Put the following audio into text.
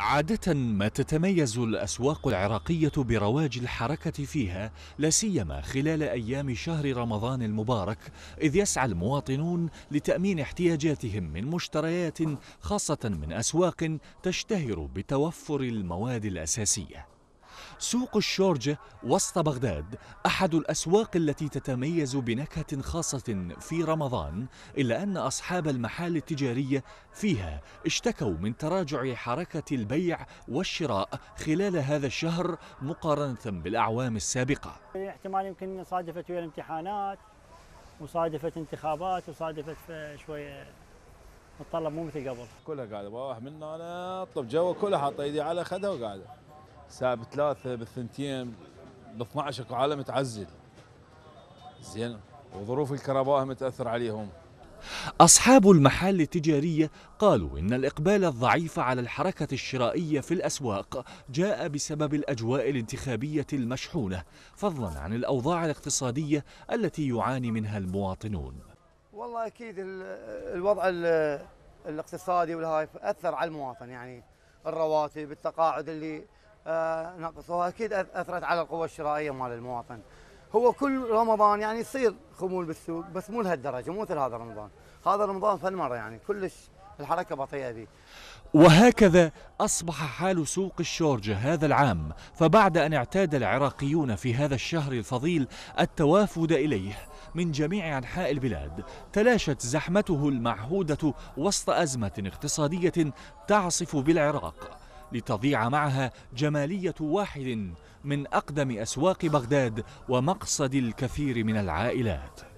عادة ما تتميز الأسواق العراقية برواج الحركة فيها لا سيما خلال أيام شهر رمضان المبارك إذ يسعى المواطنون لتأمين احتياجاتهم من مشتريات خاصة من أسواق تشتهر بتوفر المواد الأساسية سوق الشورجة وسط بغداد أحد الأسواق التي تتميز بنكهة خاصة في رمضان إلا أن أصحاب المحال التجارية فيها اشتكوا من تراجع حركة البيع والشراء خلال هذا الشهر مقارنة بالأعوام السابقة احتمال يمكن صادفت ويا الامتحانات وصادفت انتخابات وصادفت شوية الطلب مو مثل قبل كلها قاعدة واحد منا أنا أطلب جوا كلها حاطة إيدي على خده وقاعدة الساعه بثلاثه بالثنتين ب 12 اكو عالم تعزل زين وظروف الكهرباء متاثر عليهم أصحاب المحال التجارية قالوا إن الإقبال الضعيف على الحركة الشرائية في الأسواق جاء بسبب الأجواء الانتخابية المشحونة فضلا عن الأوضاع الاقتصادية التي يعاني منها المواطنون والله أكيد الوضع الاقتصادي والهاي أثر على المواطن يعني الرواتب التقاعد اللي آه، نقص نعم، واكيد اثرت على القوه الشرائيه مال المواطن هو كل رمضان يعني يصير خمول بالسوق بس مو لهالدرجه مو مثل هذا رمضان هذا رمضان فالمره يعني كلش الحركه بطيئه به وهكذا أصبح حال سوق الشورجة هذا العام فبعد أن اعتاد العراقيون في هذا الشهر الفضيل التوافد إليه من جميع أنحاء البلاد تلاشت زحمته المعهودة وسط أزمة اقتصادية تعصف بالعراق لتضيع معها جمالية واحد من أقدم أسواق بغداد ومقصد الكثير من العائلات